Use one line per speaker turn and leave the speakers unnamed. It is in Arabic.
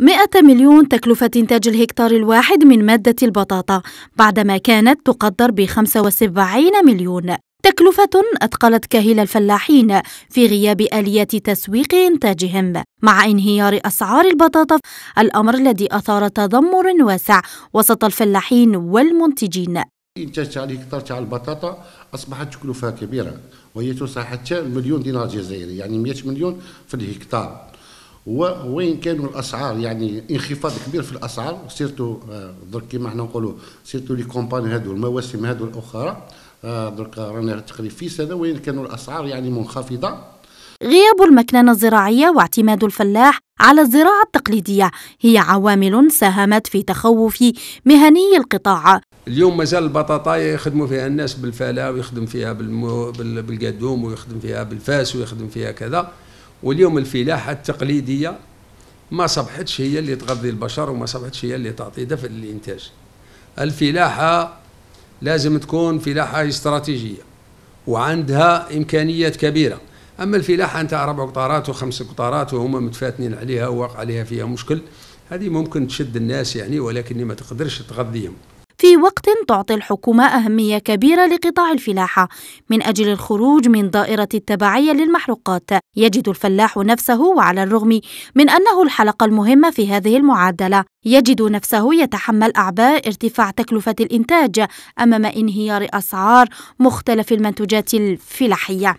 100 مليون تكلفة إنتاج الهكتار الواحد من مادة البطاطا بعدما كانت تقدر ب 75 مليون تكلفة أثقلت كاهل الفلاحين في غياب آليات تسويق إنتاجهم مع انهيار أسعار البطاطا الأمر الذي أثار تذمر واسع وسط الفلاحين والمنتجين
إنتاج الهكتار تاع البطاطا أصبحت تكلفة كبيرة وهي توصل حتى مليون دينار جزائري يعني 100 مليون في الهكتار وين كانوا الاسعار يعني انخفاض كبير في الاسعار سيرتو آه، درك كيما حنا نقولوا سيرتو لي كومباني هادو المواسم هادو الاخرى آه، درك رانا تقريبا في سنه وين كانوا الاسعار يعني منخفضه
غياب المكنه الزراعية واعتماد الفلاح على الزراعة التقليدية هي عوامل ساهمت في تخوف مهني القطاع
اليوم مازال البطاطا يخدموا فيها الناس بالفلا ويخدم فيها بالقدوم ويخدم فيها بالفاس ويخدم فيها كذا واليوم الفلاحة التقليدية ما صبحتش هي اللي تغذي البشر وما صبحتش هي اللي تعطي دفع للإنتاج الفلاحة لازم تكون فلاحة استراتيجية وعندها إمكانيات كبيرة أما الفلاحة أنت أربع قطارات وخمس قطارات وهم متفاتنين عليها وواقع عليها فيها مشكل هذه ممكن تشد الناس يعني ولكن ما تقدرش تغذيهم
وقت تعطي الحكومة أهمية كبيرة لقطاع الفلاحة من أجل الخروج من دائرة التبعية للمحروقات يجد الفلاح نفسه وعلى الرغم من أنه الحلقة المهمة في هذه المعادلة يجد نفسه يتحمل أعباء ارتفاع تكلفة الإنتاج أمام انهيار أسعار مختلف المنتجات الفلاحية